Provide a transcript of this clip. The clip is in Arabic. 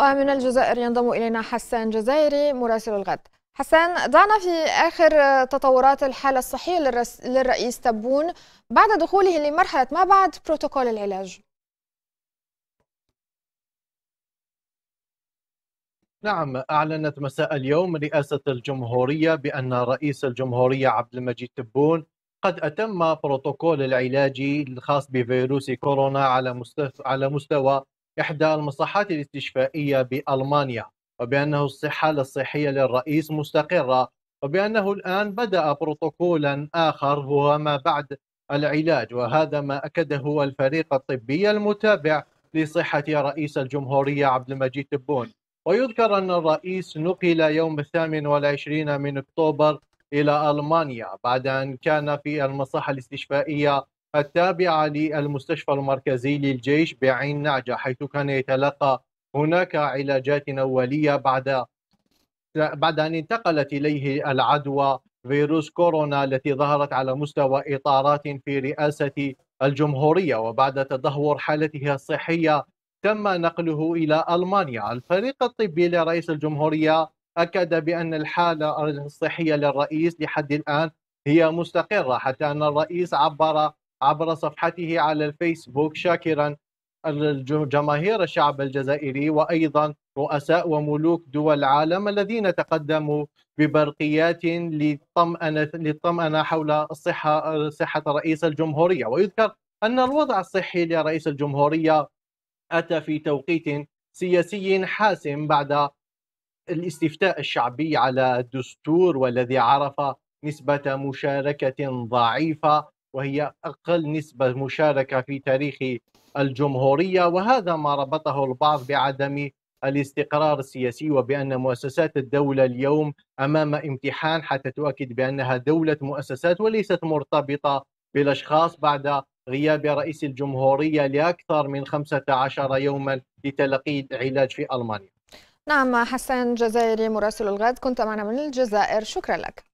ومن الجزائر ينضم إلينا حسان جزائري مراسل الغد حسان ضعنا في آخر آه، تطورات الحالة الصحية للرئيس تبون بعد دخوله لمرحلة ما بعد بروتوكول العلاج نعم أعلنت مساء اليوم رئاسة الجمهورية بأن رئيس الجمهورية عبد المجيد تبون قد أتم بروتوكول العلاجي الخاص بفيروس كورونا على مستوى إحدى المصحات الاستشفائية بألمانيا وبأنه الصحة الصحية للرئيس مستقرة وبأنه الآن بدأ بروتوكولا آخر هو ما بعد العلاج وهذا ما أكده الفريق الطبي المتابع لصحة رئيس الجمهورية عبد المجيد تبون ويذكر أن الرئيس نقل يوم الثامن والعشرين من أكتوبر إلى ألمانيا بعد أن كان في المصحة الاستشفائية التابعة للمستشفى المركزي للجيش بعين نعجة حيث كان يتلقى هناك علاجات أولية بعد بعد أن انتقلت إليه العدوى فيروس كورونا التي ظهرت على مستوى إطارات في رئاسة الجمهورية وبعد تدهور حالته الصحية تم نقله إلى ألمانيا الفريق الطبي لرئيس الجمهورية أكد بأن الحالة الصحية للرئيس لحد الآن هي مستقرة حتى أن الرئيس عبر عبر صفحته على الفيسبوك شاكرا جماهير الشعب الجزائري وايضا رؤساء وملوك دول العالم الذين تقدموا ببرقيات للطمأنة للطمأنة حول الصحة صحة رئيس الجمهورية ويذكر أن الوضع الصحي لرئيس الجمهورية أتى في توقيت سياسي حاسم بعد الاستفتاء الشعبي على الدستور والذي عرف نسبة مشاركة ضعيفة وهي أقل نسبة مشاركة في تاريخ الجمهورية وهذا ما ربطه البعض بعدم الاستقرار السياسي وبأن مؤسسات الدولة اليوم أمام امتحان حتى تؤكد بأنها دولة مؤسسات وليست مرتبطة بالأشخاص بعد غياب رئيس الجمهورية لأكثر من 15 يوما لتلقي العلاج في ألمانيا نعم حسن جزائري مراسل الغد كنت معنا من الجزائر شكرا لك